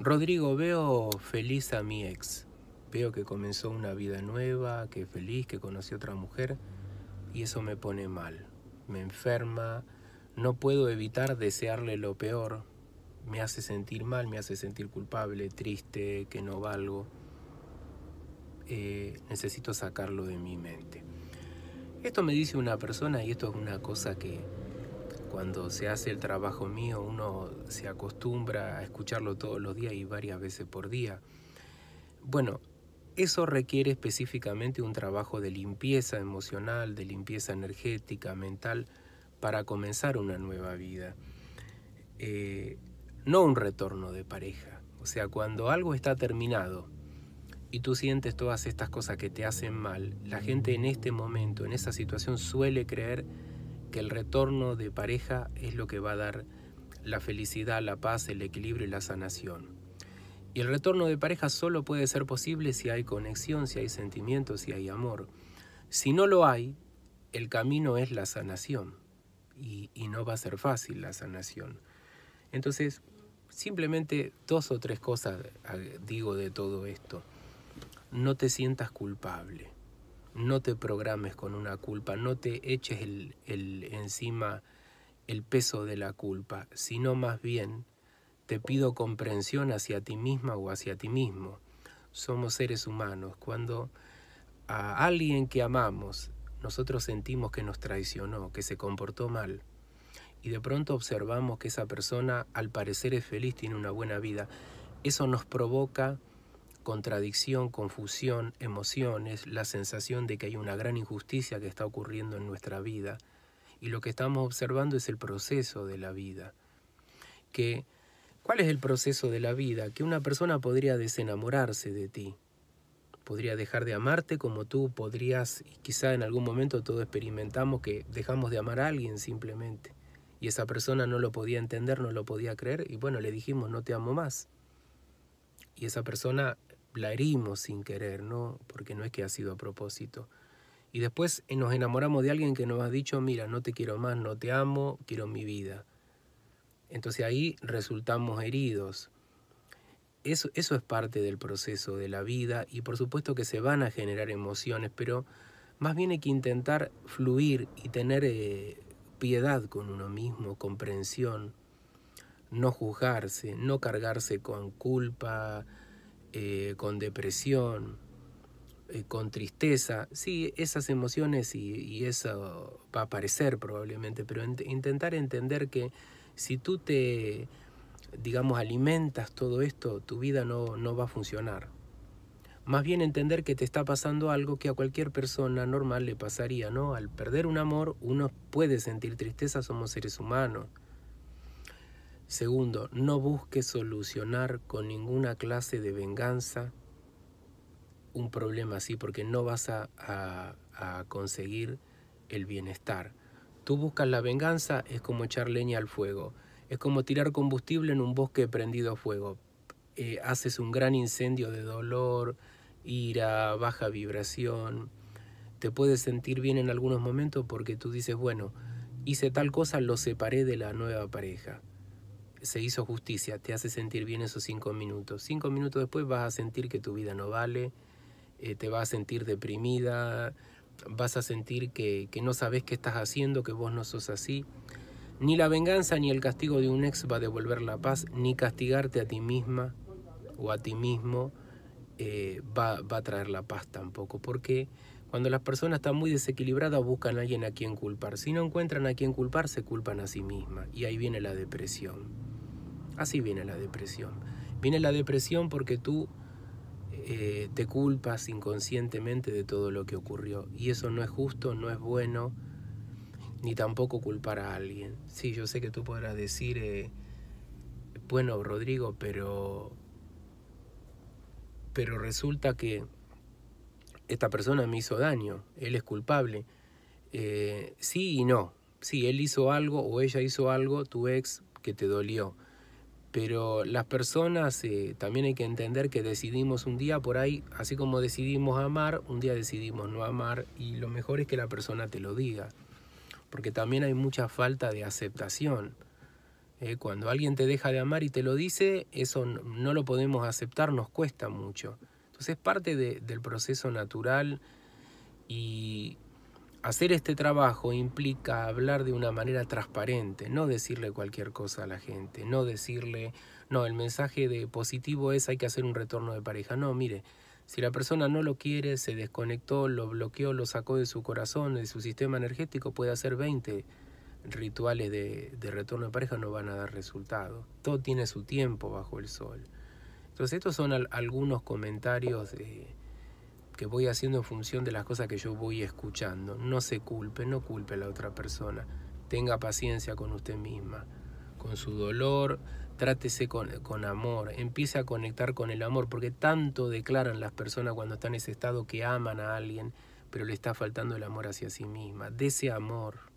Rodrigo, veo feliz a mi ex. Veo que comenzó una vida nueva, que feliz, que conoció otra mujer. Y eso me pone mal. Me enferma. No puedo evitar desearle lo peor. Me hace sentir mal, me hace sentir culpable, triste, que no valgo. Eh, necesito sacarlo de mi mente. Esto me dice una persona y esto es una cosa que, cuando se hace el trabajo mío, uno se acostumbra a escucharlo todos los días y varias veces por día. Bueno, eso requiere específicamente un trabajo de limpieza emocional, de limpieza energética, mental, para comenzar una nueva vida. Eh, no un retorno de pareja. O sea, cuando algo está terminado y tú sientes todas estas cosas que te hacen mal, la gente en este momento, en esa situación, suele creer el retorno de pareja es lo que va a dar la felicidad, la paz, el equilibrio y la sanación. Y el retorno de pareja solo puede ser posible si hay conexión, si hay sentimientos, si hay amor. Si no lo hay, el camino es la sanación y no va a ser fácil la sanación. Entonces, simplemente dos o tres cosas ah, digo de todo esto. No te sientas culpable no te programes con una culpa, no te eches el, encima el peso de la culpa, sino más bien te pido comprensión hacia ti misma o hacia ti mismo. Somos seres humanos. Cuando a alguien que amamos nosotros sentimos que nos traicionó, que se comportó mal, y de pronto observamos que esa persona al parecer es feliz, tiene una buena vida, eso nos provoca contradicción, confusión, emociones, la sensación de que hay una gran injusticia que está ocurriendo en nuestra vida. Y lo que estamos observando es el proceso de la vida. Que, ¿Cuál es el proceso de la vida? Que una persona podría desenamorarse de ti, podría dejar de amarte como tú podrías, y quizá en algún momento todos experimentamos que dejamos de amar a alguien simplemente, y esa persona no lo podía entender, no lo podía creer, y bueno, le dijimos no te amo más. Y esa persona la herimos sin querer, ¿no? Porque no es que ha sido a propósito. Y después eh, nos enamoramos de alguien que nos ha dicho, mira, no te quiero más, no te amo, quiero mi vida. Entonces ahí resultamos heridos. Eso, es parte del proceso de la vida y por supuesto que se van a generar emociones, pero más bien hay que intentar fluir y tener eh, piedad con uno mismo, comprensión, no juzgarse, no cargarse con culpa, eh, con depresión, eh, con tristeza. Sí, esas emociones y, eso va a aparecer probablemente, pero intentar entender que si tú te, digamos, alimentas todo esto, tu vida no, no va a funcionar. Más bien entender que te está pasando algo que a cualquier persona normal le pasaría, ¿no? Al perder un amor, uno puede sentir tristeza, somos seres humanos. Segundo, no busque solucionar con ninguna clase de venganza un problema así porque no vas a, conseguir el bienestar. Tú buscas la venganza, es como echar leña al fuego, es como tirar combustible en un bosque prendido a fuego. Eh, haces un gran incendio de dolor, ira, baja vibración. Te puedes sentir bien en algunos momentos porque tú dices, bueno, hice tal cosa, lo separé de la nueva pareja se hizo justicia, te hace sentir bien esos cinco minutos. Cinco minutos después vas a sentir que tu vida no vale, eh, te vas a sentir deprimida, vas a sentir que, no sabes qué estás haciendo, que vos no sos así. Ni la venganza ni el castigo de un ex va a devolver la paz, ni castigarte a ti misma o a ti mismo eh, va, va, a traer la paz tampoco, porque cuando las personas están muy desequilibradas buscan a alguien a quien culpar. Si no encuentran a quien culpar, se culpan a sí mismas. Y ahí viene la depresión. Así viene la depresión. Viene la depresión porque tú eh, te culpas inconscientemente de todo lo que ocurrió. Y eso no es justo, no es bueno, ni tampoco culpar a alguien. Sí, yo sé que tú podrás decir, eh, bueno, Rodrigo, pero, pero resulta que esta persona me hizo daño, él es culpable. Eh, sí y no. Sí, él hizo algo o ella hizo algo, tu ex, que te dolió. Pero las personas eh, también hay que entender que decidimos un día por ahí, así como decidimos amar, un día decidimos no amar y lo mejor es que la persona te lo diga. Porque también hay mucha falta de aceptación. Eh, cuando alguien te deja de amar y te lo dice, eso no lo podemos aceptar, nos cuesta mucho. Entonces pues es parte del proceso natural y hacer este trabajo implica hablar de una manera transparente, no decirle cualquier cosa a la gente, no decirle, no, el mensaje de positivo es hay que hacer un retorno de pareja, no, mire. Si la persona no lo quiere, se desconectó, lo bloqueó, lo sacó de su corazón, de su sistema energético, puede hacer 20 rituales de retorno de pareja, no van a dar resultado. Todo tiene su tiempo bajo el sol. Entonces estos son algunos comentarios eh, que voy haciendo en función de las cosas que yo voy escuchando. No se culpe, no culpe a la otra persona. Tenga paciencia con usted misma, con su dolor, trátese con, con amor, empiece a conectar con el amor, porque tanto declaran las personas cuando están en ese estado que aman a alguien, pero le está faltando el amor hacia sí misma. De ese amor.